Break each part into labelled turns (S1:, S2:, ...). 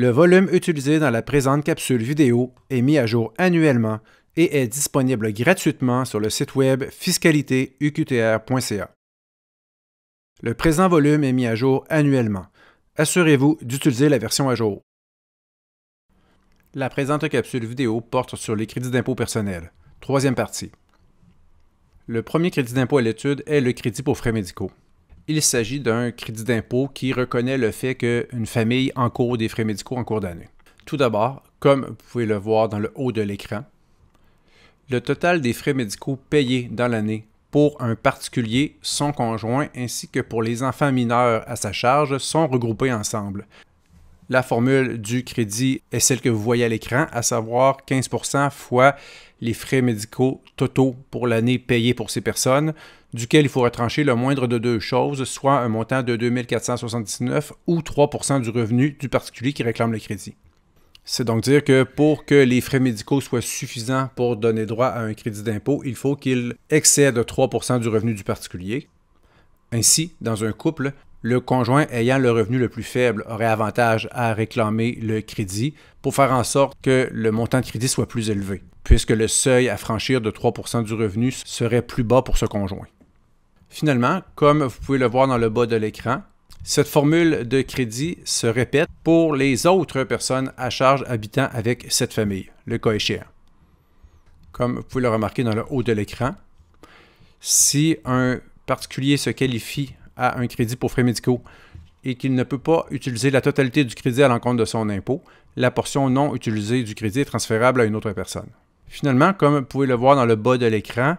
S1: Le volume utilisé dans la présente capsule vidéo est mis à jour annuellement et est disponible gratuitement sur le site web fiscalitéuqtr.ca. Le présent volume est mis à jour annuellement. Assurez-vous d'utiliser la version à jour. La présente capsule vidéo porte sur les crédits d'impôt personnel. Troisième partie. Le premier crédit d'impôt à l'étude est le crédit pour frais médicaux. Il s'agit d'un crédit d'impôt qui reconnaît le fait qu'une famille encourt des frais médicaux en cours d'année. Tout d'abord, comme vous pouvez le voir dans le haut de l'écran, le total des frais médicaux payés dans l'année pour un particulier, son conjoint ainsi que pour les enfants mineurs à sa charge sont regroupés ensemble. La formule du crédit est celle que vous voyez à l'écran, à savoir 15 fois les frais médicaux totaux pour l'année payés pour ces personnes, duquel il faut retrancher le moindre de deux choses, soit un montant de 2479 ou 3 du revenu du particulier qui réclame le crédit. C'est donc dire que pour que les frais médicaux soient suffisants pour donner droit à un crédit d'impôt, il faut qu'il excède 3 du revenu du particulier. Ainsi, dans un couple, le conjoint ayant le revenu le plus faible aurait avantage à réclamer le crédit pour faire en sorte que le montant de crédit soit plus élevé, puisque le seuil à franchir de 3 du revenu serait plus bas pour ce conjoint. Finalement, comme vous pouvez le voir dans le bas de l'écran, cette formule de crédit se répète pour les autres personnes à charge habitant avec cette famille, le cas échéant. Comme vous pouvez le remarquer dans le haut de l'écran, si un particulier se qualifie à un crédit pour frais médicaux et qu'il ne peut pas utiliser la totalité du crédit à l'encontre de son impôt, la portion non utilisée du crédit est transférable à une autre personne. Finalement, comme vous pouvez le voir dans le bas de l'écran,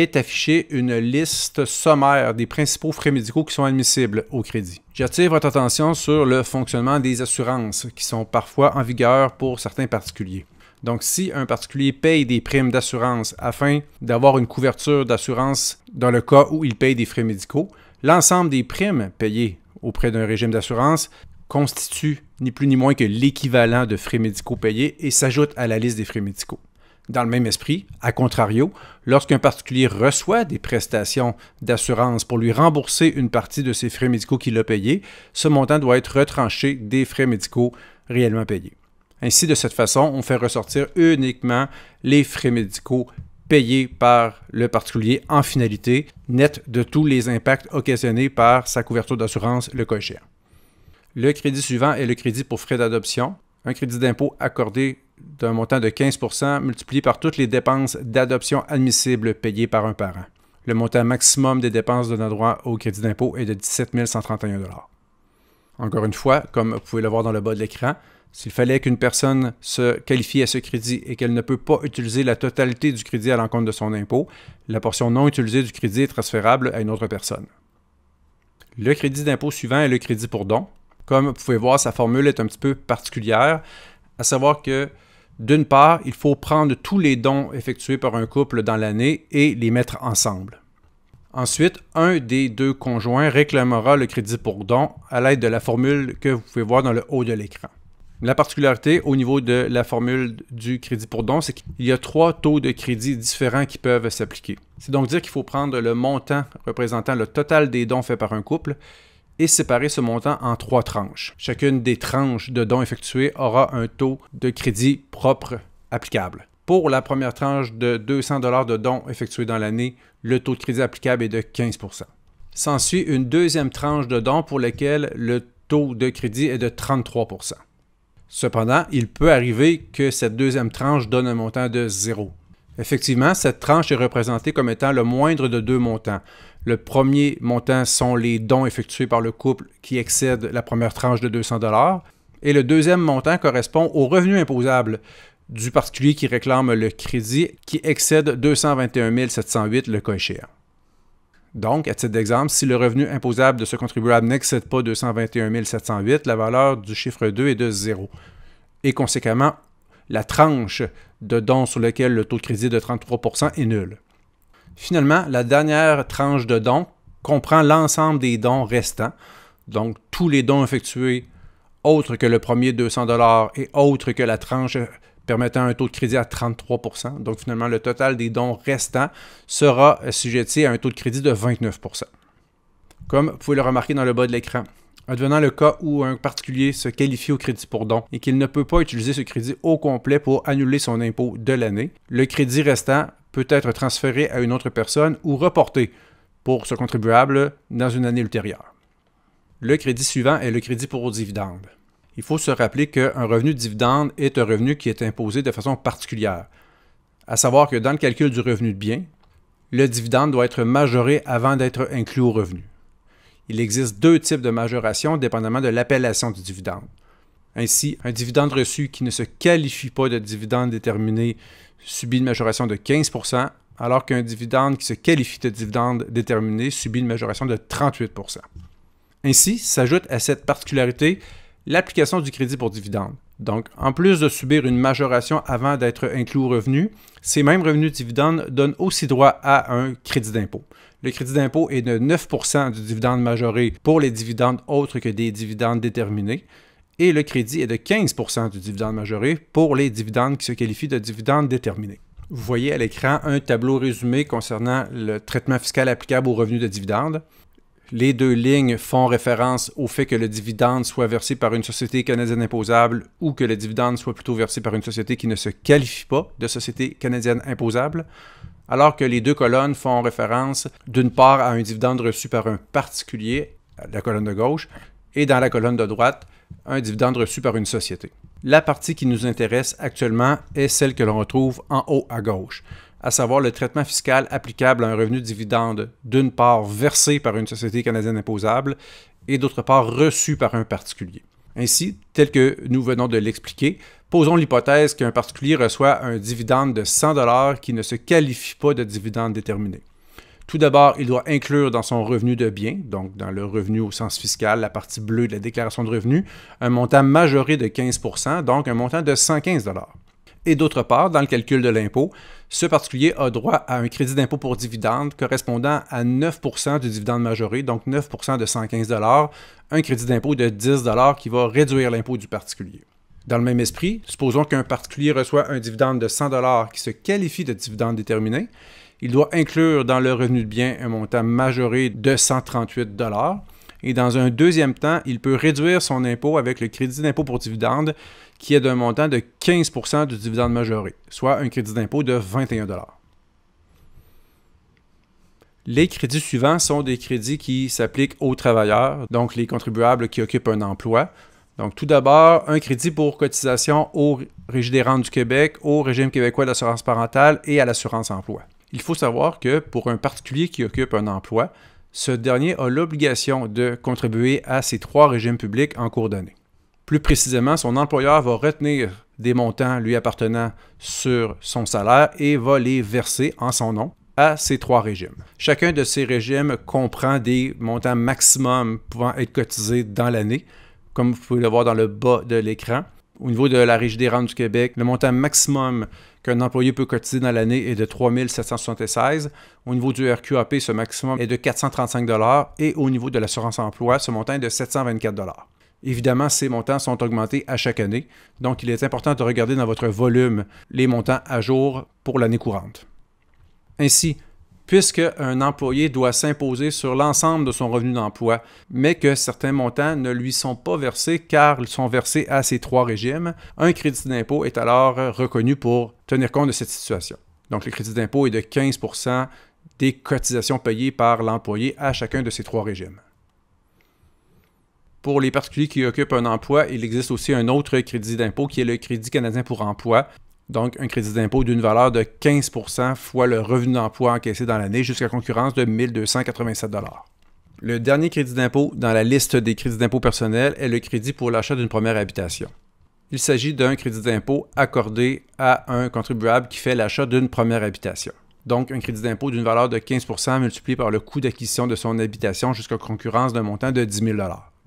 S1: est affichée une liste sommaire des principaux frais médicaux qui sont admissibles au crédit. J'attire votre attention sur le fonctionnement des assurances qui sont parfois en vigueur pour certains particuliers. Donc, si un particulier paye des primes d'assurance afin d'avoir une couverture d'assurance dans le cas où il paye des frais médicaux, l'ensemble des primes payées auprès d'un régime d'assurance constitue ni plus ni moins que l'équivalent de frais médicaux payés et s'ajoute à la liste des frais médicaux. Dans le même esprit, à contrario, lorsqu'un particulier reçoit des prestations d'assurance pour lui rembourser une partie de ses frais médicaux qu'il a payés, ce montant doit être retranché des frais médicaux réellement payés. Ainsi, de cette façon, on fait ressortir uniquement les frais médicaux payés par le particulier en finalité, net de tous les impacts occasionnés par sa couverture d'assurance, le cas Le crédit suivant est le crédit pour frais d'adoption, un crédit d'impôt accordé d'un montant de 15 multiplié par toutes les dépenses d'adoption admissibles payées par un parent. Le montant maximum des dépenses donnant droit au crédit d'impôt est de 17 131 Encore une fois, comme vous pouvez le voir dans le bas de l'écran, s'il fallait qu'une personne se qualifie à ce crédit et qu'elle ne peut pas utiliser la totalité du crédit à l'encontre de son impôt, la portion non utilisée du crédit est transférable à une autre personne. Le crédit d'impôt suivant est le crédit pour don. Comme vous pouvez voir, sa formule est un petit peu particulière, à savoir que d'une part, il faut prendre tous les dons effectués par un couple dans l'année et les mettre ensemble. Ensuite, un des deux conjoints réclamera le crédit pour don à l'aide de la formule que vous pouvez voir dans le haut de l'écran. La particularité au niveau de la formule du crédit pour don, c'est qu'il y a trois taux de crédit différents qui peuvent s'appliquer. C'est donc dire qu'il faut prendre le montant représentant le total des dons faits par un couple et séparer ce montant en trois tranches. Chacune des tranches de dons effectuées aura un taux de crédit propre applicable. Pour la première tranche de 200 dollars de dons effectués dans l'année, le taux de crédit applicable est de 15 S'ensuit une deuxième tranche de dons pour laquelle le taux de crédit est de 33 Cependant, il peut arriver que cette deuxième tranche donne un montant de zéro. Effectivement, cette tranche est représentée comme étant le moindre de deux montants. Le premier montant sont les dons effectués par le couple qui excèdent la première tranche de 200 dollars. Et le deuxième montant correspond au revenu imposable du particulier qui réclame le crédit qui excède 221 708 le cas Donc, à titre d'exemple, si le revenu imposable de ce contribuable n'excède pas 221 708, la valeur du chiffre 2 est de 0. Et conséquemment, la tranche de dons sur laquelle le taux de crédit de 33 est nulle. Finalement, la dernière tranche de dons comprend l'ensemble des dons restants, donc tous les dons effectués autres que le premier 200 et autres que la tranche permettant un taux de crédit à 33 Donc finalement, le total des dons restants sera sujetti à un taux de crédit de 29 Comme vous pouvez le remarquer dans le bas de l'écran, devenant le cas où un particulier se qualifie au crédit pour don et qu'il ne peut pas utiliser ce crédit au complet pour annuler son impôt de l'année, le crédit restant peut être transféré à une autre personne ou reporté pour ce contribuable dans une année ultérieure. Le crédit suivant est le crédit pour dividendes. Il faut se rappeler qu'un revenu de dividende est un revenu qui est imposé de façon particulière, à savoir que dans le calcul du revenu de bien, le dividende doit être majoré avant d'être inclus au revenu. Il existe deux types de majoration dépendamment de l'appellation du dividende. Ainsi, un dividende reçu qui ne se qualifie pas de dividende déterminé subit une majoration de 15%, alors qu'un dividende qui se qualifie de dividende déterminé subit une majoration de 38%. Ainsi, s'ajoute à cette particularité l'application du crédit pour dividende. Donc, en plus de subir une majoration avant d'être inclus au revenu, ces mêmes revenus de dividendes donnent aussi droit à un crédit d'impôt. Le crédit d'impôt est de 9 du dividende majoré pour les dividendes autres que des dividendes déterminés, et le crédit est de 15 du dividende majoré pour les dividendes qui se qualifient de dividendes déterminés. Vous voyez à l'écran un tableau résumé concernant le traitement fiscal applicable aux revenus de dividendes. Les deux lignes font référence au fait que le dividende soit versé par une société canadienne imposable ou que le dividende soit plutôt versé par une société qui ne se qualifie pas de société canadienne imposable, alors que les deux colonnes font référence d'une part à un dividende reçu par un particulier, la colonne de gauche, et dans la colonne de droite, un dividende reçu par une société. La partie qui nous intéresse actuellement est celle que l'on retrouve en haut à gauche, à savoir le traitement fiscal applicable à un revenu de dividende d'une part versé par une société canadienne imposable et d'autre part reçu par un particulier. Ainsi, tel que nous venons de l'expliquer, posons l'hypothèse qu'un particulier reçoit un dividende de 100 qui ne se qualifie pas de dividende déterminé. Tout d'abord, il doit inclure dans son revenu de biens, donc dans le revenu au sens fiscal, la partie bleue de la déclaration de revenus, un montant majoré de 15 donc un montant de 115 et d'autre part, dans le calcul de l'impôt, ce particulier a droit à un crédit d'impôt pour dividende correspondant à 9 du dividende majoré, donc 9 de 115 un crédit d'impôt de 10 qui va réduire l'impôt du particulier. Dans le même esprit, supposons qu'un particulier reçoit un dividende de 100 qui se qualifie de dividende déterminé il doit inclure dans le revenu de bien un montant majoré de 138 dollars. Et dans un deuxième temps, il peut réduire son impôt avec le crédit d'impôt pour dividende qui est d'un montant de 15 du dividende majoré, soit un crédit d'impôt de 21 dollars. Les crédits suivants sont des crédits qui s'appliquent aux travailleurs, donc les contribuables qui occupent un emploi. Donc tout d'abord, un crédit pour cotisation au régime des rentes du Québec, au régime québécois d'assurance parentale et à l'assurance emploi il faut savoir que pour un particulier qui occupe un emploi, ce dernier a l'obligation de contribuer à ces trois régimes publics en cours d'année. Plus précisément, son employeur va retenir des montants lui appartenant sur son salaire et va les verser en son nom à ces trois régimes. Chacun de ces régimes comprend des montants maximum pouvant être cotisés dans l'année, comme vous pouvez le voir dans le bas de l'écran. Au niveau de la Régie des rentes du Québec, le montant maximum qu'un employé peut cotiser dans l'année est de 3 776. Au niveau du RQAP, ce maximum est de 435 et au niveau de l'assurance-emploi, ce montant est de 724 Évidemment, ces montants sont augmentés à chaque année, donc il est important de regarder dans votre volume les montants à jour pour l'année courante. Ainsi, puisque un employé doit s'imposer sur l'ensemble de son revenu d'emploi, mais que certains montants ne lui sont pas versés car ils sont versés à ces trois régimes, un crédit d'impôt est alors reconnu pour tenir compte de cette situation. Donc le crédit d'impôt est de 15 des cotisations payées par l'employé à chacun de ces trois régimes. Pour les particuliers qui occupent un emploi, il existe aussi un autre crédit d'impôt qui est le Crédit canadien pour emploi, donc, un crédit d'impôt d'une valeur de 15 fois le revenu d'emploi encaissé dans l'année jusqu'à concurrence de 1287 Le dernier crédit d'impôt dans la liste des crédits d'impôt personnels est le crédit pour l'achat d'une première habitation. Il s'agit d'un crédit d'impôt accordé à un contribuable qui fait l'achat d'une première habitation. Donc, un crédit d'impôt d'une valeur de 15 multiplié par le coût d'acquisition de son habitation jusqu'à concurrence d'un montant de 10 000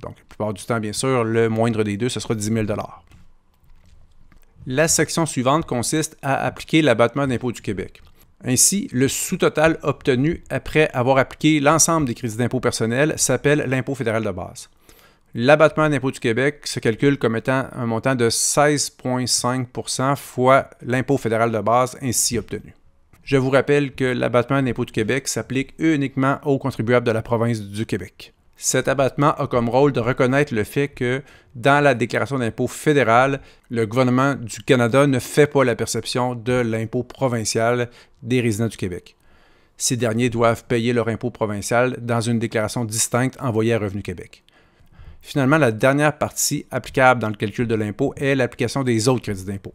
S1: donc, la plupart du temps, bien sûr, le moindre des deux, ce sera 10 000 la section suivante consiste à appliquer l'abattement d'impôt du Québec. Ainsi, le sous-total obtenu après avoir appliqué l'ensemble des crédits d'impôt personnels s'appelle l'impôt fédéral de base. L'abattement d'impôt du Québec se calcule comme étant un montant de 16,5 fois l'impôt fédéral de base ainsi obtenu. Je vous rappelle que l'abattement d'impôt du Québec s'applique uniquement aux contribuables de la province du Québec. Cet abattement a comme rôle de reconnaître le fait que dans la déclaration d'impôt fédérale, le gouvernement du Canada ne fait pas la perception de l'impôt provincial des résidents du Québec. Ces derniers doivent payer leur impôt provincial dans une déclaration distincte envoyée à Revenu Québec. Finalement, la dernière partie applicable dans le calcul de l'impôt est l'application des autres crédits d'impôt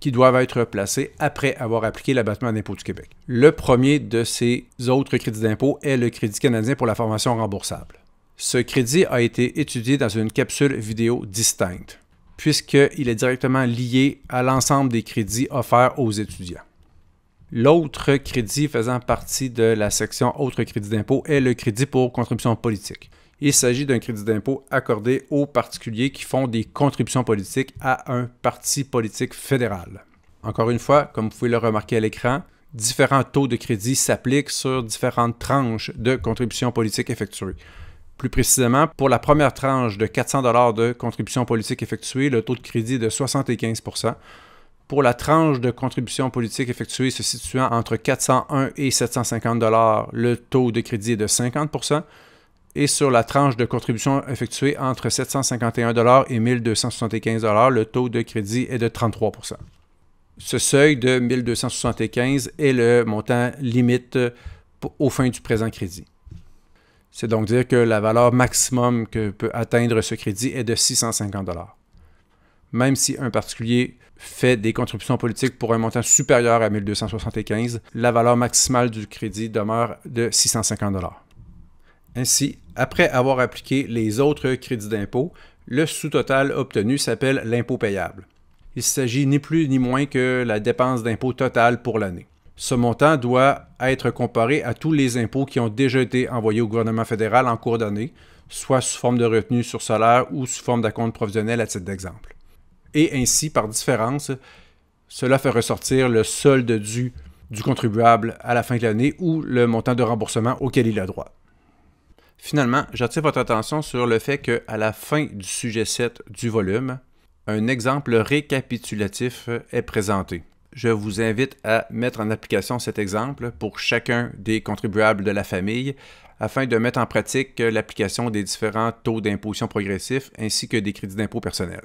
S1: qui doivent être placés après avoir appliqué l'abattement d'impôt du Québec. Le premier de ces autres crédits d'impôt est le Crédit canadien pour la formation remboursable. Ce crédit a été étudié dans une capsule vidéo distincte, puisqu'il est directement lié à l'ensemble des crédits offerts aux étudiants. L'autre crédit faisant partie de la section Autres crédits d'impôt est le crédit pour contributions politiques. Il s'agit d'un crédit d'impôt accordé aux particuliers qui font des contributions politiques à un parti politique fédéral. Encore une fois, comme vous pouvez le remarquer à l'écran, différents taux de crédit s'appliquent sur différentes tranches de contributions politiques effectuées. Plus précisément, pour la première tranche de 400 dollars de contribution politique effectuée, le taux de crédit est de 75 Pour la tranche de contribution politique effectuée se situant entre 401 et 750 dollars, le taux de crédit est de 50 et sur la tranche de contribution effectuée entre 751 et 1275 le taux de crédit est de 33 Ce seuil de 1275 est le montant limite euh, aux fins du présent crédit. C'est donc dire que la valeur maximum que peut atteindre ce crédit est de 650 Même si un particulier fait des contributions politiques pour un montant supérieur à 1275, la valeur maximale du crédit demeure de 650 Ainsi, après avoir appliqué les autres crédits d'impôt, le sous-total obtenu s'appelle l'impôt payable. Il s'agit ni plus ni moins que la dépense d'impôt totale pour l'année. Ce montant doit être comparé à tous les impôts qui ont déjà été envoyés au gouvernement fédéral en cours d'année, soit sous forme de retenue sur salaire ou sous forme d'acompte provisionnel à titre d'exemple. Et ainsi, par différence, cela fait ressortir le solde dû du contribuable à la fin de l'année ou le montant de remboursement auquel il a droit. Finalement, j'attire votre attention sur le fait qu'à la fin du sujet 7 du volume, un exemple récapitulatif est présenté je vous invite à mettre en application cet exemple pour chacun des contribuables de la famille afin de mettre en pratique l'application des différents taux d'imposition progressifs ainsi que des crédits d'impôt personnels.